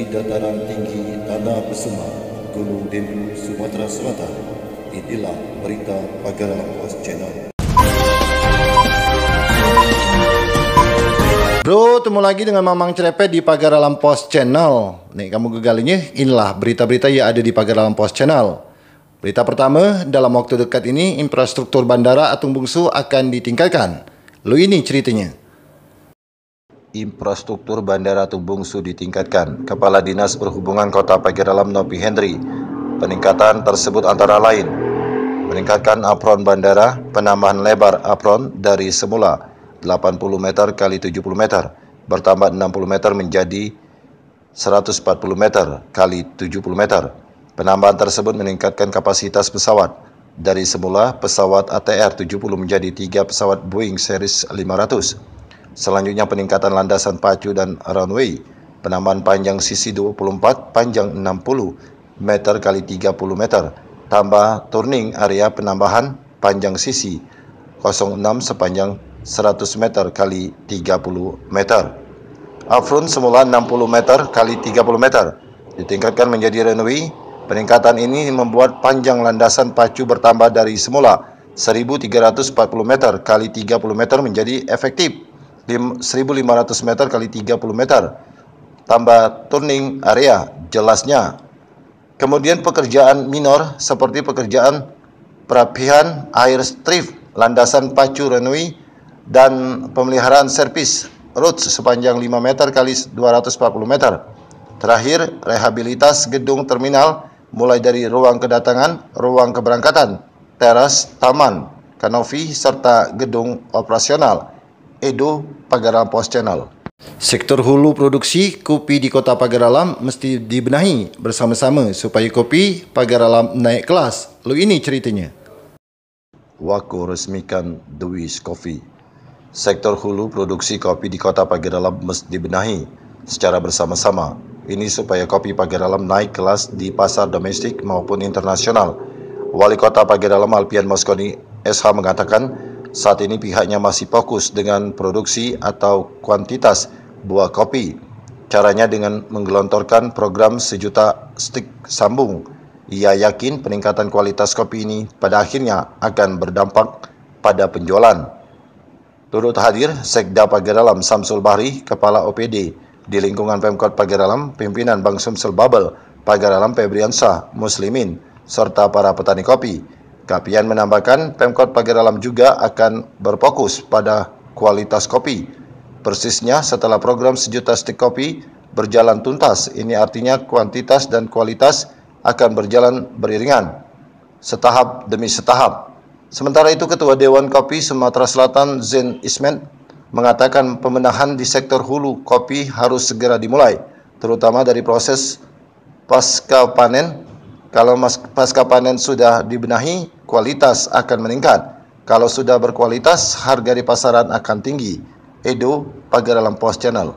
di dataran tinggi Tanah Besema, Gunung Dembu, Sumatera Selatan. Inilah berita Pagar Post Channel. Bro, ketemu lagi dengan Mamang Cerepet di Pagar Alam Post Channel. Nih, kamu gegalinya, inilah berita-berita yang ada di Pagar Alam Post Channel. Berita pertama, dalam waktu dekat ini infrastruktur bandara Atung Bungsu akan ditingkatkan. Lu ini ceritanya infrastruktur Bandara Tubungsu ditingkatkan. Kepala Dinas Perhubungan Kota Pagi Dalam Nopi Henry. Peningkatan tersebut antara lain meningkatkan apron bandara, penambahan lebar apron dari semula 80 meter kali 70 meter bertambah 60 meter menjadi 140 meter kali 70 meter. Penambahan tersebut meningkatkan kapasitas pesawat dari semula pesawat ATR 70 menjadi 3 pesawat Boeing series 500 Selanjutnya peningkatan landasan pacu dan runway. Penambahan panjang sisi 24, panjang 60 meter kali 30 meter. Tambah turning area penambahan panjang sisi 06 sepanjang 100 meter kali 30 meter. apron semula 60 meter kali 30 meter. Ditingkatkan menjadi runway. Peningkatan ini membuat panjang landasan pacu bertambah dari semula 1340 meter kali 30 meter menjadi efektif 1500 meter kali 30 meter tambah turning area jelasnya kemudian pekerjaan minor seperti pekerjaan perapihan air strip landasan pacu renui dan pemeliharaan servis road sepanjang 5 meter kali 240 meter terakhir rehabilitas gedung terminal mulai dari ruang kedatangan ruang keberangkatan teras taman kanopi serta gedung operasional Edo, Pagaralam Post Channel. Sektor hulu produksi kopi di Kota Pagaralam mesti dibenahi bersama-sama supaya kopi Pagaralam naik kelas. Lu ini ceritanya. Wako resmikan dewi's Coffee. Sektor hulu produksi kopi di Kota Pagaralam mesti dibenahi secara bersama-sama. Ini supaya kopi Pagaralam naik kelas di pasar domestik maupun internasional. Wali Kota Pagaralam Alpian Moskoni SH mengatakan, saat ini pihaknya masih fokus dengan produksi atau kuantitas buah kopi. Caranya dengan menggelontorkan program sejuta stik sambung. Ia yakin peningkatan kualitas kopi ini pada akhirnya akan berdampak pada penjualan. Turut hadir Sekda Pagaralam Samsul Bahri, Kepala OPD, di lingkungan Pemkot Pagaralam pimpinan Bang Samsul Babel, Pagaralam Febriansyah, Muslimin, serta para petani kopi. Kapian menambahkan, Pemkot Pagar Alam juga akan berfokus pada kualitas kopi. Persisnya setelah program sejuta stik kopi berjalan tuntas, ini artinya kuantitas dan kualitas akan berjalan beriringan, setahap demi setahap. Sementara itu Ketua Dewan Kopi Sumatera Selatan Zain Ismet mengatakan pembenahan di sektor hulu kopi harus segera dimulai, terutama dari proses pasca panen kalau pasca panen sudah dibenahi, kualitas akan meningkat. Kalau sudah berkualitas, harga di pasaran akan tinggi. Edo, Pagar Alam Post Channel.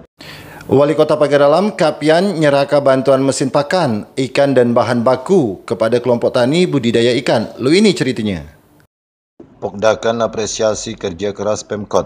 Wali Kota Pagar Alam, Kapian, nyeraka bantuan mesin pakan, ikan dan bahan baku kepada kelompok tani budidaya ikan. Lu ini ceritanya. Pokdakan apresiasi kerja keras Pemkot.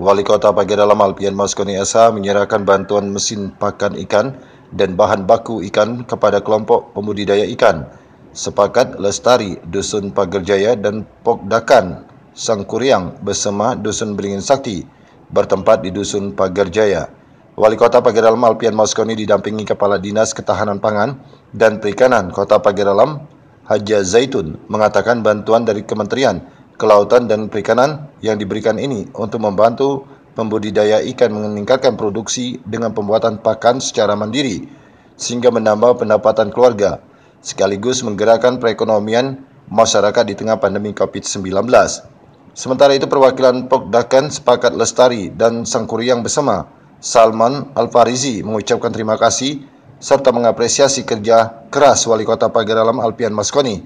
Wali Kota Pagar Alam, Alpian Moskoni SA menyerahkan bantuan mesin pakan ikan dan bahan baku ikan kepada kelompok pembudidaya ikan sepakat Lestari Dusun Pagerjaya dan Pokdakan Sangkuriang bersama Dusun Beringin Sakti bertempat di Dusun Pagerjaya. Wali Kota Pageralam Alpian Moskoni didampingi Kepala Dinas Ketahanan Pangan dan Perikanan Kota Pageralam Haja Zaitun mengatakan bantuan dari Kementerian Kelautan dan Perikanan yang diberikan ini untuk membantu Pembudidaya ikan meningkatkan produksi dengan pembuatan pakan secara mandiri, sehingga menambah pendapatan keluarga, sekaligus menggerakkan perekonomian masyarakat di tengah pandemi COVID-19. Sementara itu perwakilan Pokdakan sepakat Lestari dan Sangkuriang bersama Salman Al-Farizi mengucapkan terima kasih serta mengapresiasi kerja keras Wali Kota Pagaralam Alpian Maskoni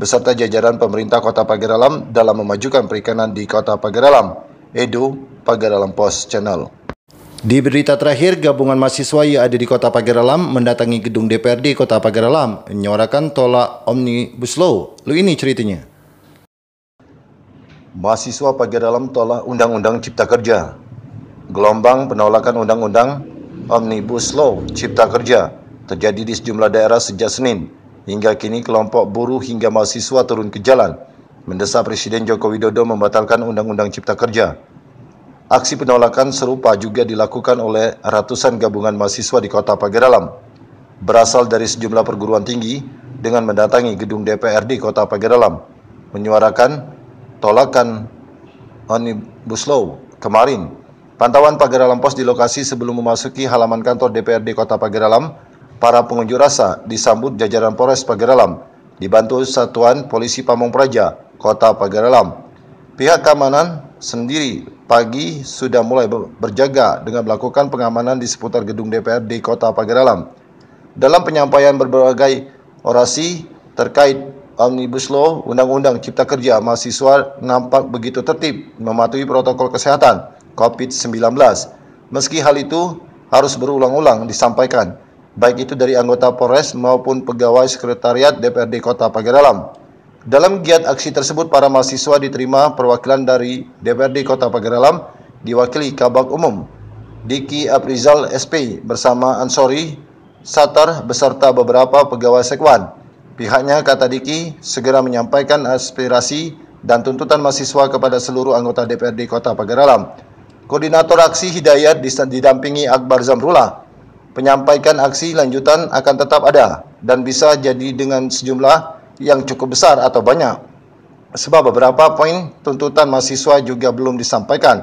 beserta jajaran pemerintah Kota Pagaralam dalam memajukan perikanan di Kota Pagaralam. Edo, Pagaralam pos Channel. Di berita terakhir, gabungan mahasiswa yang ada di Kota Pagaralam mendatangi gedung DPRD Kota Pagaralam menyuarakan tolak Omnibus Law. Lu ini ceritanya. Mahasiswa Pagaralam tolak Undang-Undang Cipta Kerja. Gelombang penolakan Undang-Undang Omnibus Law Cipta Kerja terjadi di sejumlah daerah sejak Senin. Hingga kini kelompok buruh hingga mahasiswa turun ke jalan mendesak Presiden Joko Widodo membatalkan Undang-Undang Cipta Kerja. Aksi penolakan serupa juga dilakukan oleh ratusan gabungan mahasiswa di kota Pageralam, berasal dari sejumlah perguruan tinggi dengan mendatangi gedung DPRD kota Pageralam, menyuarakan tolakan Omnibus Law kemarin. Pantauan Pagaralam Pos di lokasi sebelum memasuki halaman kantor DPRD kota Pagaralam, para pengunjuk rasa disambut jajaran Polres Pagaralam dibantu Satuan Polisi Pamung Praja, kota Pagaralam. Pihak keamanan sendiri pagi sudah mulai berjaga dengan melakukan pengamanan di seputar gedung DPRD Kota Pagaralam. Dalam penyampaian berbagai orasi terkait Omnibus Law, Undang-Undang Cipta Kerja mahasiswa nampak begitu tertib mematuhi protokol kesehatan COVID-19. Meski hal itu harus berulang-ulang disampaikan, baik itu dari anggota Polres maupun pegawai sekretariat DPRD Kota Pagar Alam. Dalam giat aksi tersebut, para mahasiswa diterima perwakilan dari DPRD Kota Pagaralam, diwakili Kabak Umum, Diki Aprizal SP bersama Ansori, Satar beserta beberapa pegawai sekwan. Pihaknya kata Diki segera menyampaikan aspirasi dan tuntutan mahasiswa kepada seluruh anggota DPRD Kota Pagaralam. Koordinator aksi Hidayat didampingi Akbar Zamrullah. Penyampaikan aksi lanjutan akan tetap ada dan bisa jadi dengan sejumlah yang cukup besar atau banyak. Sebab beberapa poin tuntutan mahasiswa juga belum disampaikan.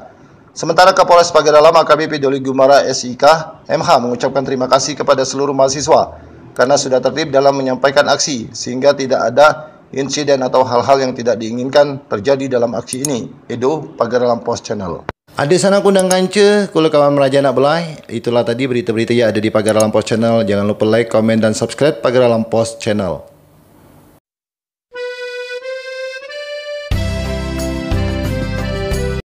Sementara Kapolres Pagar Lama AKBP Doli Gumara SIK MH mengucapkan terima kasih kepada seluruh mahasiswa karena sudah tertib dalam menyampaikan aksi sehingga tidak ada insiden atau hal-hal yang tidak diinginkan terjadi dalam aksi ini. Edo Pagar Alam Post Channel. Ada sana kundang kanca, kalau kawan meraja nak belai. Itulah tadi berita-berita yang ada di Pagar Alam Post Channel. Jangan lupa like, komen, dan subscribe Pagar Alam Post Channel.